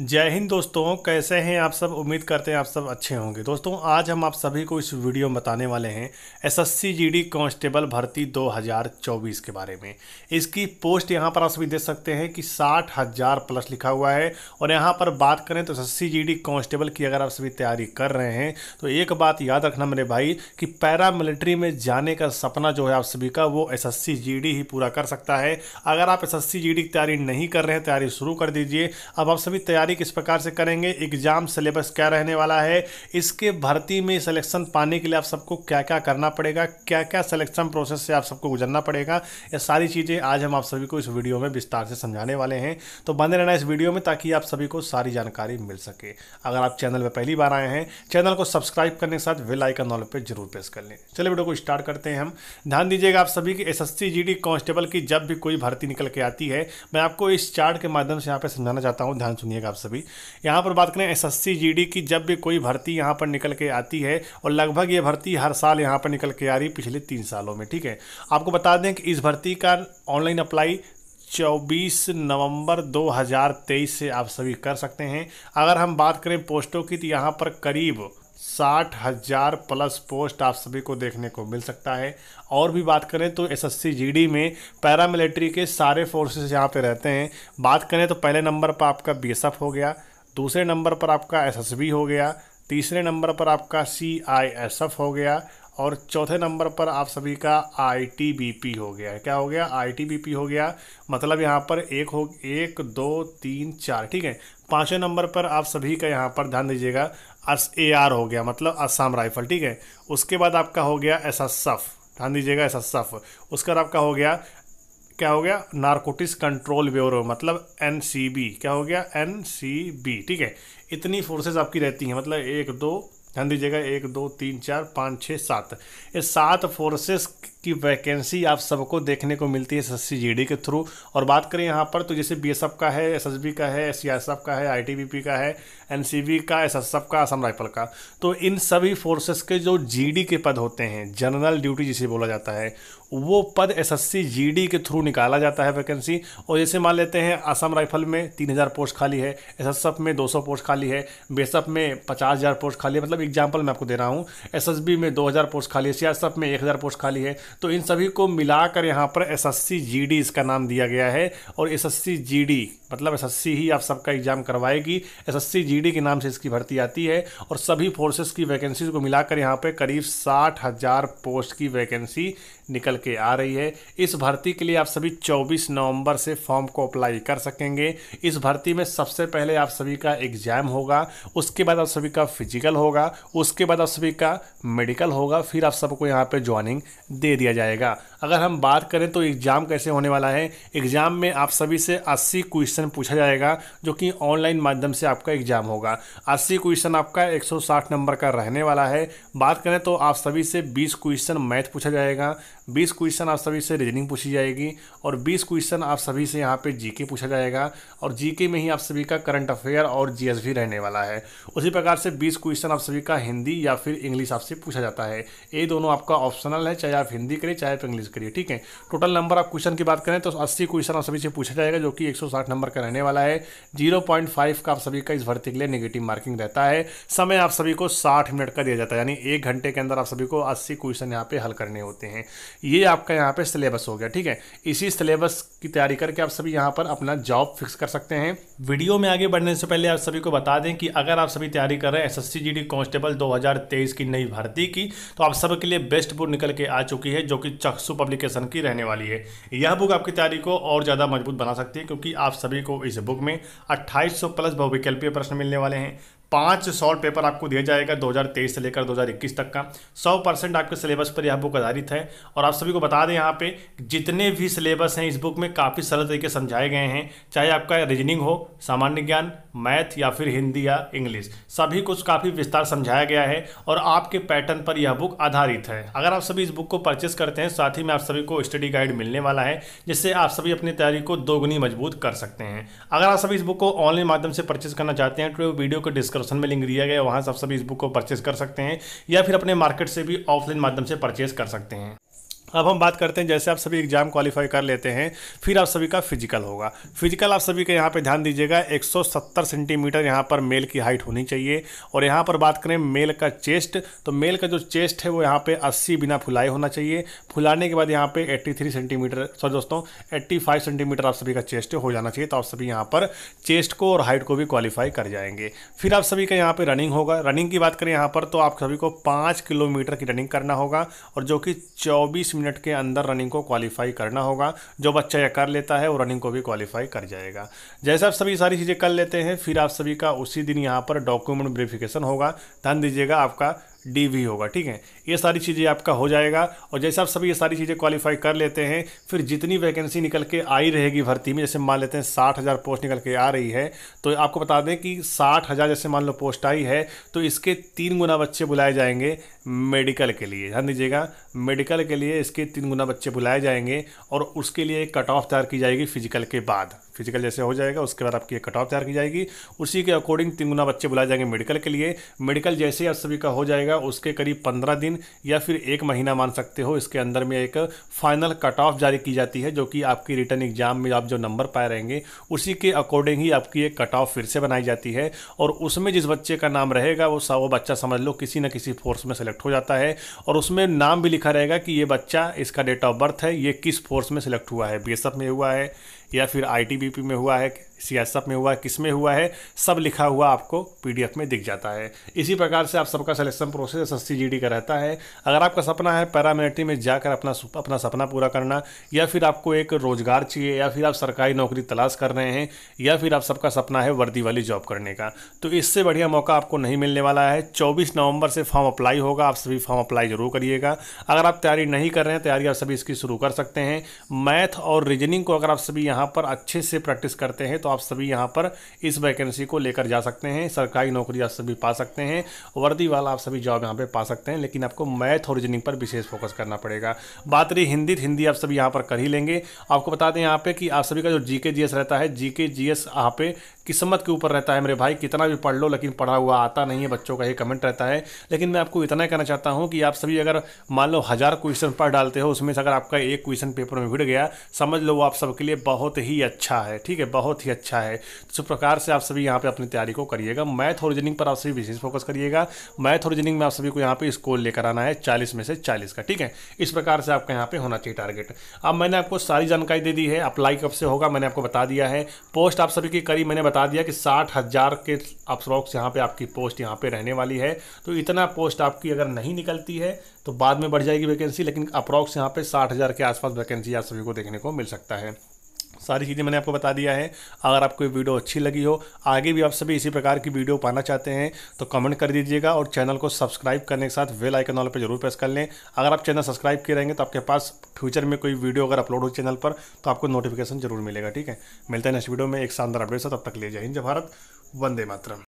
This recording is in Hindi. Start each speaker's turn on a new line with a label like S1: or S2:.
S1: जय हिंद दोस्तों कैसे हैं आप सब उम्मीद करते हैं आप सब अच्छे होंगे दोस्तों आज हम आप सभी को इस वीडियो में बताने वाले हैं एसएससी जीडी कांस्टेबल भर्ती 2024 के बारे में इसकी पोस्ट यहां पर आप सभी देख सकते हैं कि साठ हज़ार प्लस लिखा हुआ है और यहां पर बात करें तो एस जीडी कांस्टेबल की अगर आप सभी तैयारी कर रहे हैं तो एक बात याद रखना मेरे भाई कि पैरामिलिट्री में जाने का सपना जो है आप सभी का वो एस एस ही पूरा कर सकता है अगर आप एस एस की तैयारी नहीं कर रहे हैं तैयारी शुरू कर दीजिए अब आप सभी तैयारी तैयारी किस प्रकार से करेंगे एग्ज़ाम सिलेबस क्या रहने वाला है इसके भर्ती में सिलेक्शन पाने के लिए आप सबको क्या क्या करना पड़ेगा क्या क्या सिलेक्शन प्रोसेस से आप सबको गुजरना पड़ेगा ये सारी चीज़ें आज हम आप सभी को इस वीडियो में विस्तार से समझाने वाले हैं तो बने रहना इस वीडियो में ताकि आप सभी को सारी जानकारी मिल सके अगर आप चैनल पर पहली बार आए हैं चैनल को सब्सक्राइब करने के साथ वेल आइकन ऑल पर जरूर प्रेस कर लें चलिए वीडियो को स्टार्ट करते हैं हम ध्यान दीजिएगा आप सभी की एस एस कांस्टेबल की जब भी कोई भर्ती निकल के आती है मैं आपको इस चार्ट के माध्यम से यहाँ पर समझाना चाहता हूँ ध्यान सुनिएगा सभी यहाँ पर बात करें एसएससी जीडी की जब भी कोई भर्ती यहाँ पर निकल के आती है और लगभग ये भर्ती हर साल यहाँ पर निकल के आ रही पिछले तीन सालों में ठीक है आपको बता दें कि इस भर्ती का ऑनलाइन अप्लाई 24 नवंबर 2023 से आप सभी कर सकते हैं अगर हम बात करें पोस्टों की तो यहाँ पर करीब साठ हज़ार प्लस पोस्ट आप सभी को देखने को मिल सकता है और भी बात करें तो एस एस में पैरामिलिट्री के सारे फोर्सेस यहाँ पे रहते हैं बात करें तो पहले नंबर पर आपका बी हो गया दूसरे नंबर पर आपका एस हो गया तीसरे नंबर पर आपका सी हो गया और चौथे नंबर पर आप सभी का आई हो गया क्या हो गया आई हो गया मतलब यहाँ पर एक हो एक दो तीन चार ठीक है पाँचवें नंबर पर आप सभी का यहाँ पर ध्यान दीजिएगा ए आर हो गया मतलब असम राइफल ठीक है उसके बाद आपका हो गया एस एस एफ ध्यान दीजिएगा एस एस एफ उसके बाद आपका हो गया क्या हो गया नारकोटिक्स कंट्रोल ब्यूरो मतलब एन सी बी क्या हो गया एन सी बी ठीक है इतनी फोर्सेज आपकी रहती हैं मतलब एक दो ध्यान दीजिएगा एक दो तीन चार पाँच छः सात ये सात फोर्सेस की वैकेंसी आप सबको देखने को मिलती है एस एस के थ्रू और बात करें यहाँ पर तो जैसे बी का है एस का है एस का है आई का है एन का एस एस का असम राइफल का तो इन सभी फोर्सेस के जो जी के पद होते हैं जनरल ड्यूटी जिसे बोला जाता है वो पद एस एस के थ्रू निकाला जाता है वैकेंसी और जैसे मान लेते हैं असम राइफल में तीन हज़ार पोस्ट खाली है एस में दो सौ पोस्ट खाली है बी में पचास हज़ार पोस्ट खाली है मतलब एग्जाम्पल मैं आपको दे रहा हूँ एस में दो हज़ार पोस्ट खाली है सी में एक हज़ार पोस्ट खाली है तो इन सभी को मिलाकर यहाँ पर एसएससी जीडी इसका नाम दिया गया है और एसएससी जीडी मतलब एसएससी ही आप सबका एग्जाम करवाएगी एसएससी जीडी के नाम से इसकी भर्ती आती है और सभी फोर्सेस की वैकेंसीज को मिलाकर यहाँ पर करीब साठ हज़ार पोस्ट की वैकेंसी निकल के आ रही है इस भर्ती के लिए आप सभी चौबीस नवम्बर से फॉर्म को अप्लाई कर सकेंगे इस भर्ती में सबसे पहले आप सभी का एग्जाम होगा उसके बाद आप सभी का फिजिकल होगा उसके बाद आप सभी का मेडिकल होगा फिर आप सबको यहाँ पर ज्वाइनिंग दे दिया दिया जाएगा अगर हम बात करें तो एग्ज़ाम कैसे होने वाला है एग्ज़ाम में आप सभी से 80 क्वेश्चन पूछा जाएगा जो कि ऑनलाइन माध्यम से आपका एग्ज़ाम होगा 80 क्वेश्चन आपका 160 नंबर का रहने वाला है बात करें तो आप सभी से 20 क्वेश्चन मैथ पूछा जाएगा 20 क्वेश्चन आप सभी से रीजनिंग पूछी जाएगी और 20 क्वेश्चन आप सभी से यहाँ पर जी पूछा जाएगा और जी में ही आप सभी का करंट अफेयर और जी रहने वाला है उसी प्रकार से बीस क्वेश्चन आप सभी का हिंदी या फिर इंग्लिश आपसे पूछा जाता है ये दोनों आपका ऑप्शनल है चाहे आप हिंदी हिंदी करिए चाहे आप इंग्लिश करिए ठीक है टोटल नंबर आप क्वेश्चन की बात करें तो अस्सी क्वेश्चन आप सभी से पूछा जाएगा जो कि 160 नंबर का रहने वाला है 0.5 का आप सभी का इस भर्ती के लिए निगेटिव मार्किंग रहता है समय आप सभी को साठ मिनट का दिया जाता है यानी एक घंटे के अंदर आप सभी को अस्सी क्वेश्चन यहाँ पे हल करने होते हैं ये आपका यहाँ पे सिलेबस हो गया ठीक है इसी सिलेबस की तैयारी करके आप सभी यहाँ पर अपना जॉब फिक्स कर सकते हैं वीडियो में आगे बढ़ने से पहले आप सभी को बता दें कि अगर आप सभी तैयारी कर रहे हैं एस एस कांस्टेबल 2023 की नई भर्ती की तो आप सबके लिए बेस्ट बुक निकल के आ चुकी है है जो कि चक्षु पब्लिकेशन की रहने वाली है यह बुक आपकी तैयारी को और ज़्यादा मजबूत बना सकती है क्योंकि आप सभी को इस बुक में अट्ठाईस प्लस बहुविकल्पीय प्रश्न मिलने वाले हैं पाँच सॉल्व पेपर आपको दिया जाएगा 2023 से लेकर 2021 तक का 100 परसेंट आपके सिलेबस पर यह बुक आधारित है और आप सभी को बता दें यहाँ पे जितने भी सिलेबस हैं इस बुक में काफ़ी सरल तरीके समझाए गए हैं चाहे आपका रीजनिंग हो सामान्य ज्ञान मैथ या फिर हिंदी या इंग्लिश सभी कुछ काफ़ी विस्तार समझाया गया है और आपके पैटर्न पर यह बुक आधारित है अगर आप सभी इस बुक को परचेस करते हैं साथ ही में आप सभी को स्टडी गाइड मिलने वाला है जिससे आप सभी अपनी तैयारी को दोगुनी मजबूत कर सकते हैं अगर आप सभी इस बुक को ऑनलाइन माध्यम से परचेस करना चाहते हैं तो वीडियो को डिस्कस डिस्क्रिप्शन में लिंक दिया गया वहाँ से आप सभी इस बुक को परचेस कर सकते हैं या फिर अपने मार्केट से भी ऑफलाइन माध्यम से परचेस कर सकते हैं अब हम बात करते हैं जैसे आप सभी एग्जाम क्वालिफाई कर लेते हैं फिर आप सभी का फिजिकल होगा फिजिकल आप सभी के यहाँ पे ध्यान दीजिएगा 170 सेंटीमीटर यहाँ पर मेल की हाइट होनी चाहिए और यहाँ पर बात करें मेल का चेस्ट तो मेल का जो चेस्ट है वो यहाँ पे 80 बिना फुलाए होना चाहिए फुलाने के बाद यहाँ पर एट्टी सेंटीमीटर सॉरी दोस्तों एट्टी सेंटीमीटर आप सभी का चेस्ट हो जाना चाहिए तो आप सभी यहाँ पर चेस्ट को और हाइट को भी क्वालिफाई कर जाएंगे फिर आप सभी का यहाँ पर रनिंग होगा रनिंग की बात करें यहाँ पर तो आप सभी को पाँच किलोमीटर की रनिंग करना होगा और जो कि चौबीस मिनट के अंदर रनिंग को क्वालिफाई करना होगा जो बच्चा यह कर लेता है वो रनिंग को भी क्वालिफाई कर जाएगा जैसे आप सभी सारी चीज़ें कर लेते हैं फिर आप सभी का उसी दिन यहाँ पर डॉक्यूमेंट वेरिफिकेशन होगा ध्यान दीजिएगा आपका डी वी होगा ठीक है ये सारी चीज़ें आपका हो जाएगा और जैसे आप सभी ये सारी चीज़ें क्वालिफाई कर लेते हैं फिर जितनी वैकेंसी निकल के आई रहेगी भर्ती में जैसे मान लेते हैं साठ हज़ार पोस्ट निकल के आ रही है तो आपको बता दें कि साठ हज़ार जैसे मान लो पोस्ट आई है तो इसके तीन गुना बच्चे बुलाए जाएंगे मेडिकल के लिए ध्यान दीजिएगा मेडिकल के लिए इसके तीन गुना बच्चे बुलाए जाएंगे और उसके लिए एक कट ऑफ तैयार की जाएगी फिजिकल के बाद फिजिकल जैसे हो जाएगा उसके बाद आपकी एक कट ऑफ तैयार की जाएगी उसी के अकॉर्डिंग तीन गुना बच्चे बुलाए जाएंगे मेडिकल के लिए मेडिकल जैसे ही आप सभी का हो जाएगा जाएगा उसके करीब पंद्रह दिन या फिर एक महीना मान सकते हो इसके अंदर में एक फाइनल कट ऑफ जारी की जाती है जो कि आपकी रिटर्न एग्जाम में आप जो नंबर पाए रहेंगे उसी के अकॉर्डिंग ही आपकी एक कट ऑफ फिर से बनाई जाती है और उसमें जिस बच्चे का नाम रहेगा वो वो बच्चा समझ लो किसी न किसी फोर्स में सेलेक्ट हो जाता है और उसमें नाम भी लिखा रहेगा कि ये बच्चा इसका डेट ऑफ बर्थ है ये किस फोर्स में सेलेक्ट हुआ है बी में हुआ है या फिर आई में हुआ है सियासत में हुआ किस में हुआ है सब लिखा हुआ आपको पीडीएफ में दिख जाता है इसी प्रकार से आप सबका सिलेक्शन प्रोसेस एस सी का रहता है अगर आपका सपना है पैरामिलिट्री में जाकर अपना अपना सपना पूरा करना या फिर आपको एक रोजगार चाहिए या फिर आप सरकारी नौकरी तलाश कर रहे हैं या फिर आप सबका सपना है वर्दी वाली जॉब करने का तो इससे बढ़िया मौका आपको नहीं मिलने वाला है चौबीस नवंबर से फॉर्म अप्लाई होगा आप सभी फॉर्म अप्लाई जरूर करिएगा अगर आप तैयारी नहीं कर रहे हैं तैयारी आप सभी इसकी शुरू कर सकते हैं मैथ और रीजनिंग को अगर आप सभी यहाँ पर अच्छे से प्रैक्टिस करते हैं तो तो आप सभी यहाँ पर इस वैकेंसी को लेकर जा सकते हैं सरकारी नौकरी आप सभी पा सकते हैं वर्दी वाला आप सभी जॉब यहाँ पर पा सकते हैं लेकिन आपको मैथ और रीजनिंग पर विशेष फोकस करना पड़ेगा बात रही हिंदी तो हिंदी आप सभी यहाँ पर कर ही लेंगे आपको बता दें यहाँ पे कि आप सभी का जो जी के रहता है जी के पे किस्मत के ऊपर रहता है मेरे भाई कितना भी पढ़ लो लेकिन पढ़ा हुआ आता नहीं है बच्चों का ये कमेंट रहता है लेकिन मैं आपको इतना कहना चाहता हूँ कि आप सभी अगर मान लो हज़ार क्वेश्चन पढ़ डालते हो उसमें से अगर आपका एक क्वेश्चन पेपर में भिड़ गया समझ लो वो आप सबके लिए बहुत ही अच्छा है ठीक है बहुत ही अच्छा है तो इस प्रकार से आप सभी यहाँ पर अपनी तैयारी को करिएगा मैथ और रीजनिंग पर आप सभी विशेष फोकस करिएगा मैथ और रीजनिंग में आप सभी को यहाँ पर स्कोर लेकर आना है चालीस में से चालीस का ठीक है इस प्रकार से आपका यहाँ पर होना चाहिए टारगेट अब मैंने आपको सारी जानकारी दे दी है अप्लाई कब से होगा मैंने आपको बता दिया है पोस्ट आप सभी की करी मैंने बता दिया कि साठ हज़ार के अप्रोक्स यहाँ पे आपकी पोस्ट यहाँ पे रहने वाली है तो इतना पोस्ट आपकी अगर नहीं निकलती है तो बाद में बढ़ जाएगी वैकेंसी लेकिन अप्रॉक्स यहाँ पे साठ हज़ार के आसपास वैकेंसी आप सभी को देखने को मिल सकता है सारी चीज़ें मैंने आपको बता दिया है अगर आपको ये वीडियो अच्छी लगी हो आगे भी आप सभी इसी प्रकार की वीडियो पाना चाहते हैं तो कमेंट कर दीजिएगा और चैनल को सब्सक्राइब करने के साथ वेल आइकन वाले पर जरूर प्रेस कर लें अगर आप चैनल सब्सक्राइब किए रहेंगे तो आपके पास फ्यूचर में कोई वीडियो अगर अपलोड हो चैनल पर तो आपको नोटिफिकेशन जरूर मिलेगा ठीक है मिलता है नेक्स्ट वीडियो में एक शानदार अपडेट साथ तब तक ले जाए हिंद भारत वंदे मातरम